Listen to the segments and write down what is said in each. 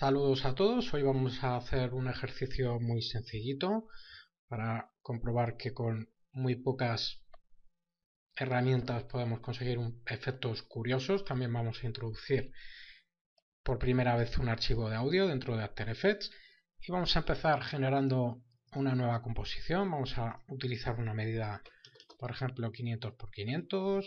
Saludos a todos, hoy vamos a hacer un ejercicio muy sencillito para comprobar que con muy pocas herramientas podemos conseguir efectos curiosos. También vamos a introducir por primera vez un archivo de audio dentro de After Effects y vamos a empezar generando una nueva composición. Vamos a utilizar una medida, por ejemplo, 500 x 500.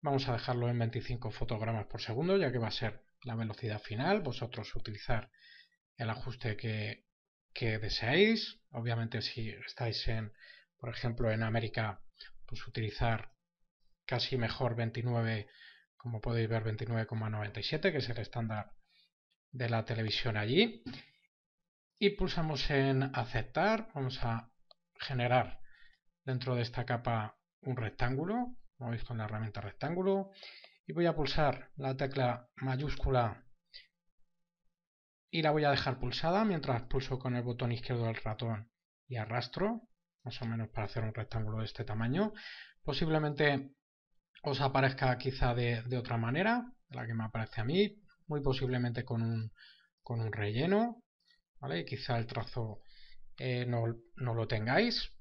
Vamos a dejarlo en 25 fotogramas por segundo, ya que va a ser la velocidad final, vosotros utilizar el ajuste que, que deseáis. Obviamente si estáis en, por ejemplo, en América, pues utilizar casi mejor 29, como podéis ver, 29,97, que es el estándar de la televisión allí. Y pulsamos en aceptar, vamos a generar dentro de esta capa un rectángulo, como veis con la herramienta rectángulo, y voy a pulsar la tecla mayúscula y la voy a dejar pulsada mientras pulso con el botón izquierdo del ratón y arrastro, más o menos para hacer un rectángulo de este tamaño. Posiblemente os aparezca quizá de, otra manera, la que me aparece a mí, muy posiblemente con un, con un relleno, ¿vale? Y quizá el trazo eh, no, no lo tengáis.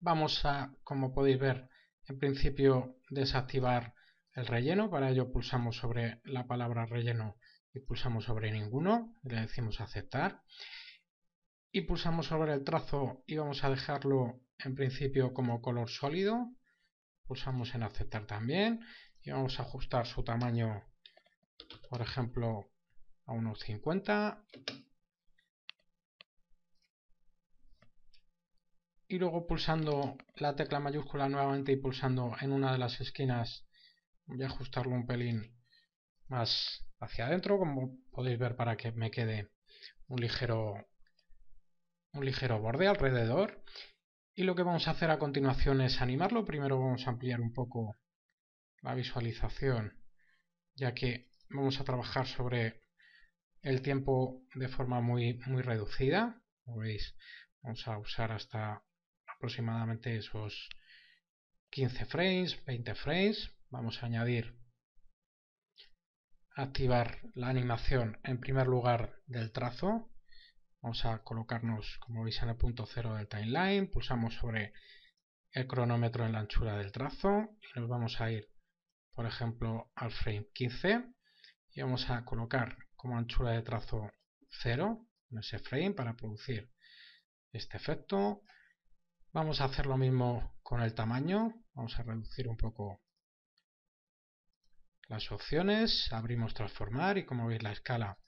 Vamos a, como podéis ver, en principio desactivar el relleno. Para ello pulsamos sobre la palabra relleno y pulsamos sobre ninguno. Le decimos aceptar. Y pulsamos sobre el trazo y vamos a dejarlo en principio como color sólido. Pulsamos en aceptar también. Y vamos a ajustar su tamaño, por ejemplo, a unos 50. y luego pulsando la tecla mayúscula nuevamente y pulsando en una de las esquinas voy a ajustarlo un pelín más hacia adentro, como podéis ver para que me quede un ligero, un ligero borde alrededor. Y lo que vamos a hacer a continuación es animarlo. Primero vamos a ampliar un poco la visualización, ya que vamos a trabajar sobre el tiempo de forma muy, muy reducida. Como veis, vamos a usar hasta aproximadamente esos 15 frames, 20 frames vamos a añadir activar la animación en primer lugar del trazo. Vamos a colocarnos, como veis, en el punto cero del timeline. Pulsamos sobre el cronómetro en la anchura del trazo y nos vamos a ir, por ejemplo, al frame 15 y vamos a colocar como anchura de trazo 0 en ese frame para producir este efecto. Vamos a hacer lo mismo con el tamaño. Vamos a reducir un poco las opciones, abrimos transformar y como veis la escala,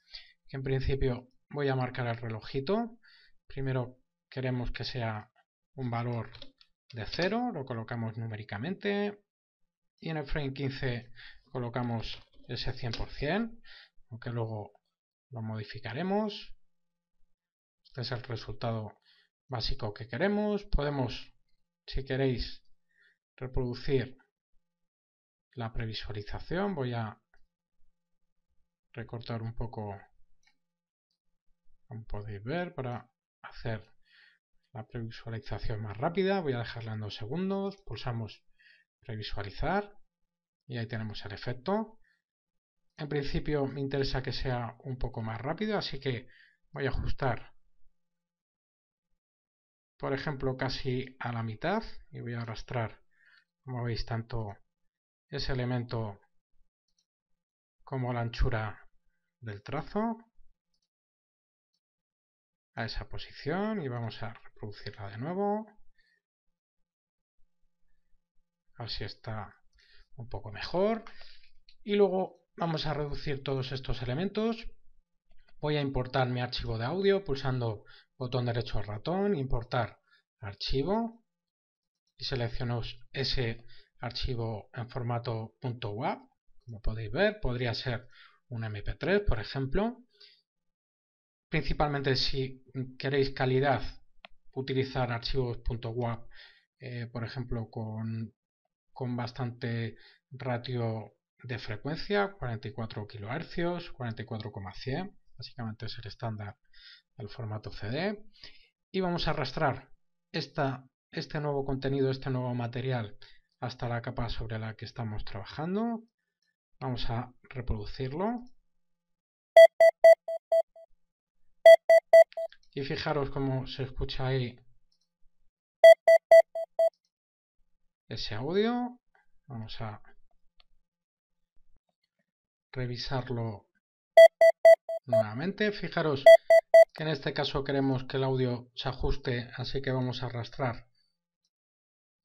en principio voy a marcar el relojito. Primero queremos que sea un valor de 0, lo colocamos numéricamente y en el frame 15 colocamos ese 100%, aunque luego lo modificaremos. Este es el resultado básico que queremos. Podemos, si queréis, reproducir la previsualización. Voy a recortar un poco, como podéis ver, para hacer la previsualización más rápida. Voy a dejarla en dos segundos. Pulsamos previsualizar y ahí tenemos el efecto. En principio me interesa que sea un poco más rápido, así que voy a ajustar, por ejemplo, casi a la mitad y voy a arrastrar, como veis, tanto ese elemento como la anchura del trazo a esa posición y vamos a reproducirla de nuevo. Así está un poco mejor. Y luego vamos a reducir todos estos elementos. Voy a importar mi archivo de audio pulsando botón derecho al ratón, importar archivo y selecciono ese archivo en formato .wav, como podéis ver, podría ser un MP3, por ejemplo. Principalmente si queréis calidad, utilizar archivos .wav, eh, por ejemplo, con, con bastante ratio de frecuencia, 44 kHz, 44,100, básicamente es el estándar del formato CD. Y vamos a arrastrar esta, este nuevo contenido, este nuevo material hasta la capa sobre la que estamos trabajando. Vamos a reproducirlo. Y fijaros cómo se escucha ahí ese audio. Vamos a revisarlo nuevamente. Fijaros que en este caso queremos que el audio se ajuste, así que vamos a arrastrar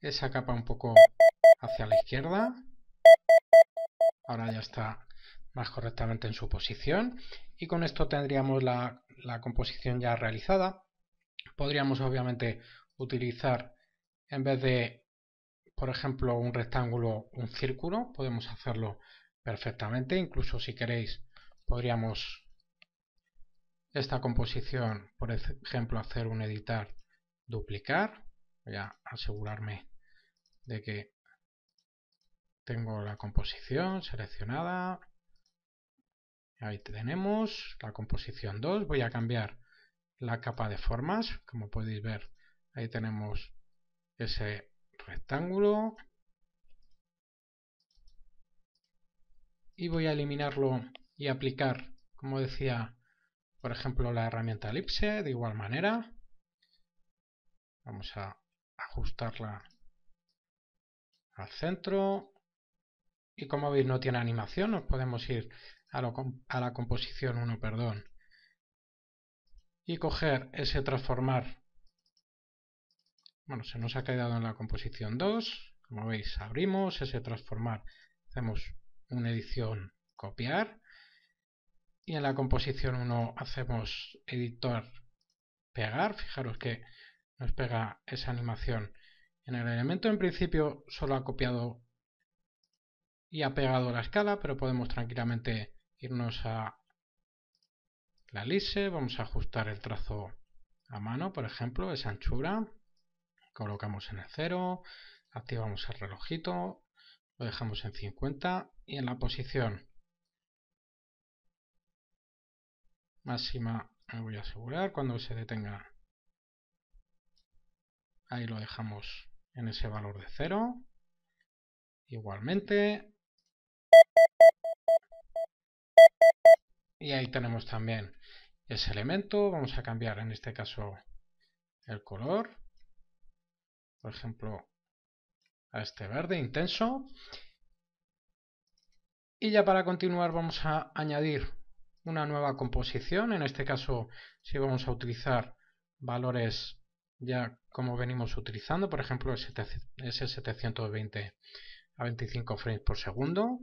esa capa un poco hacia la izquierda. Ahora ya está más correctamente en su posición. Y con esto tendríamos la, composición ya realizada. Podríamos obviamente utilizar, en vez de, por ejemplo, un rectángulo, un círculo, podemos hacerlo perfectamente. Incluso si queréis, podríamos esta composición, por ejemplo, hacer un editar, duplicar. Voy a asegurarme de que tengo la composición seleccionada. Ahí tenemos la composición 2. Voy a cambiar la capa de formas. Como podéis ver, ahí tenemos ese rectángulo. Y voy a eliminarlo y aplicar, como decía, por ejemplo, la herramienta elipse de igual manera. Vamos a ajustarla al centro y como veis no tiene animación, nos podemos ir a, la composición 1, perdón, y coger ese transformar. Bueno, se nos ha quedado en la composición 2, como veis abrimos ese transformar, hacemos una edición copiar, y en la composición 1 hacemos editor pegar, fijaros que nos pega esa animación en el elemento en principio solo ha copiado y ha pegado la escala, pero podemos tranquilamente irnos a la lise, vamos a ajustar el trazo a mano, por ejemplo, esa anchura, colocamos en el 0, activamos el relojito, lo dejamos en 50 y en la posición máxima me voy a asegurar cuando se detenga ahí lo dejamos en ese valor de 0 igualmente y ahí tenemos también ese elemento. Vamos a cambiar en este caso el color. Por ejemplo, a este verde intenso. Y ya para continuar vamos a añadir una nueva composición. En este caso si vamos a utilizar valores ya como venimos utilizando, por ejemplo ese 720 a 25 frames por segundo.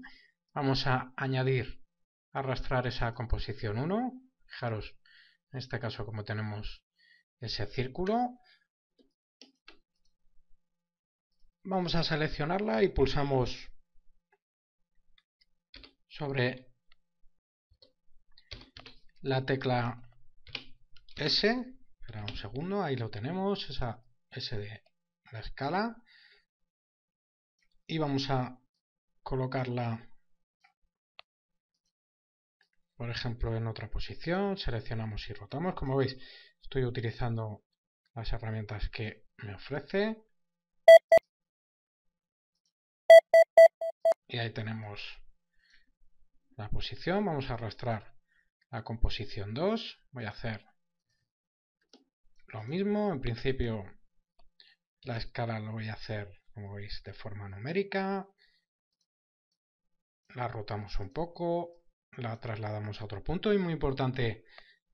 Vamos a añadir arrastrar esa composición 1. Fijaros, en este caso como tenemos ese círculo, vamos a seleccionarla y pulsamos sobre la tecla S. Espera un segundo, ahí lo tenemos, esa S de la escala. Y vamos a colocarla por ejemplo, en otra posición, seleccionamos y rotamos. Como veis, estoy utilizando las herramientas que me ofrece. Y ahí tenemos la posición. Vamos a arrastrar la composición 2. Voy a hacer lo mismo. En principio, la escala lo voy a hacer, como veis, de forma numérica. La rotamos un poco la trasladamos a otro punto y muy importante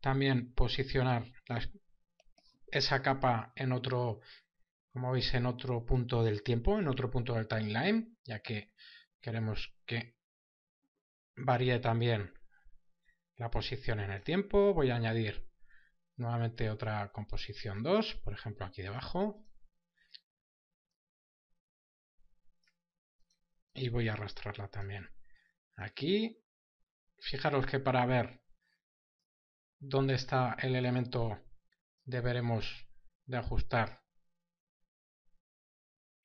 también posicionar esa capa en otro, como veis, en otro punto del tiempo, en otro punto del timeline, ya que queremos que varíe también la posición en el tiempo. Voy a añadir nuevamente otra composición 2, por ejemplo aquí debajo. Y voy a arrastrarla también aquí Fijaros que para ver dónde está el elemento deberemos de ajustar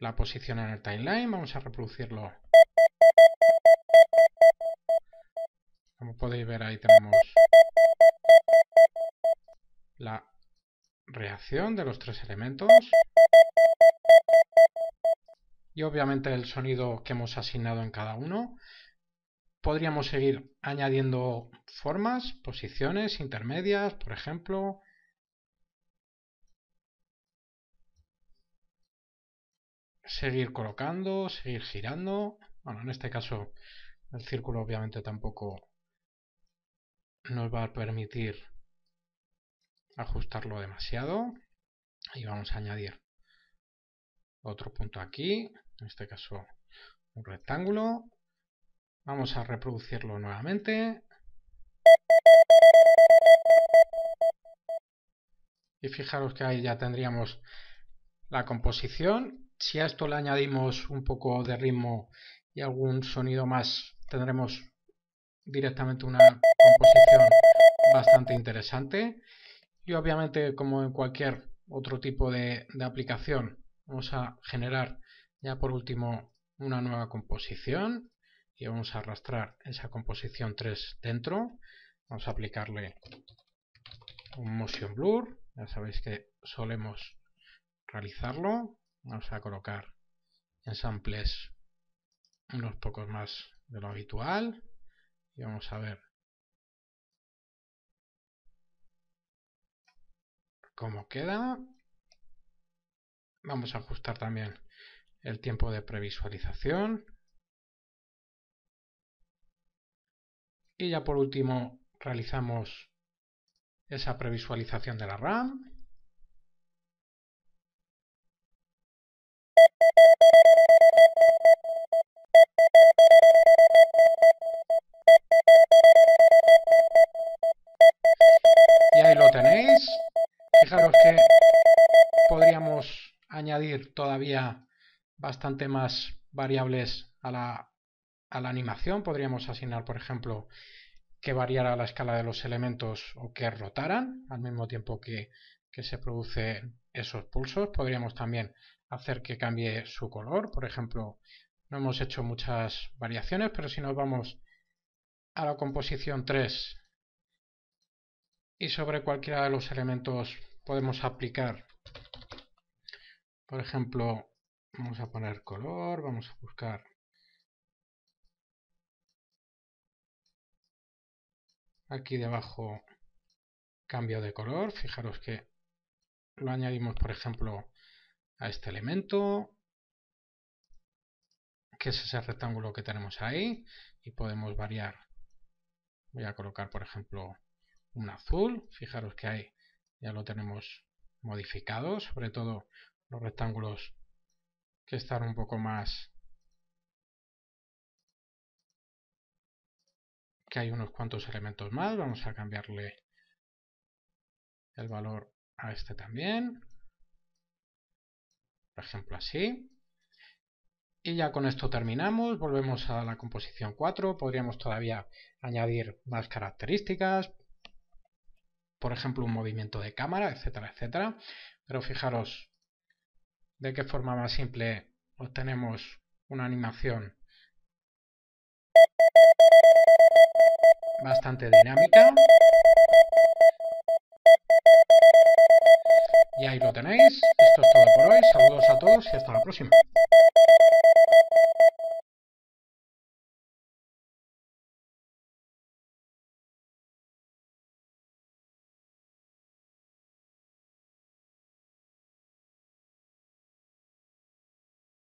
la posición en el timeline. Vamos a reproducirlo. Como podéis ver ahí tenemos la reacción de los tres elementos. Y obviamente el sonido que hemos asignado en cada uno podríamos seguir añadiendo formas, posiciones intermedias, por ejemplo. Seguir colocando, seguir girando. Bueno, en este caso el círculo obviamente tampoco nos va a permitir ajustarlo demasiado. Y vamos a añadir otro punto aquí, en este caso un rectángulo, Vamos a reproducirlo nuevamente. Y fijaros que ahí ya tendríamos la composición. Si a esto le añadimos un poco de ritmo y algún sonido más, tendremos directamente una composición bastante interesante. Y obviamente, como en cualquier otro tipo de, aplicación, vamos a generar ya por último una nueva composición y vamos a arrastrar esa composición 3 dentro. Vamos a aplicarle un motion blur, ya sabéis que solemos realizarlo. Vamos a colocar en samples unos pocos más de lo habitual y vamos a ver cómo queda. Vamos a ajustar también el tiempo de previsualización. Y ya por último realizamos esa previsualización de la RAM. Y ahí lo tenéis. Fijaros que podríamos añadir todavía bastante más variables a la a la animación podríamos asignar, por ejemplo, que variara la escala de los elementos o que rotaran al mismo tiempo que, que se producen esos pulsos. Podríamos también hacer que cambie su color. Por ejemplo, no hemos hecho muchas variaciones, pero si nos vamos a la composición 3 y sobre cualquiera de los elementos podemos aplicar, por ejemplo, vamos a poner color, vamos a buscar Aquí debajo cambio de color. Fijaros que lo añadimos, por ejemplo, a este elemento, que es ese rectángulo que tenemos ahí, y podemos variar. Voy a colocar, por ejemplo, un azul. Fijaros que ahí ya lo tenemos modificado, sobre todo los rectángulos que están un poco más que hay unos cuantos elementos más. Vamos a cambiarle el valor a este también. Por ejemplo, así. Y ya con esto terminamos, volvemos a la composición 4, podríamos todavía añadir más características, por ejemplo un movimiento de cámara, etcétera, etcétera. Pero fijaros de qué forma más simple obtenemos una animación bastante dinámica. Y ahí lo tenéis. Esto es todo por hoy. Saludos a todos y hasta la próxima.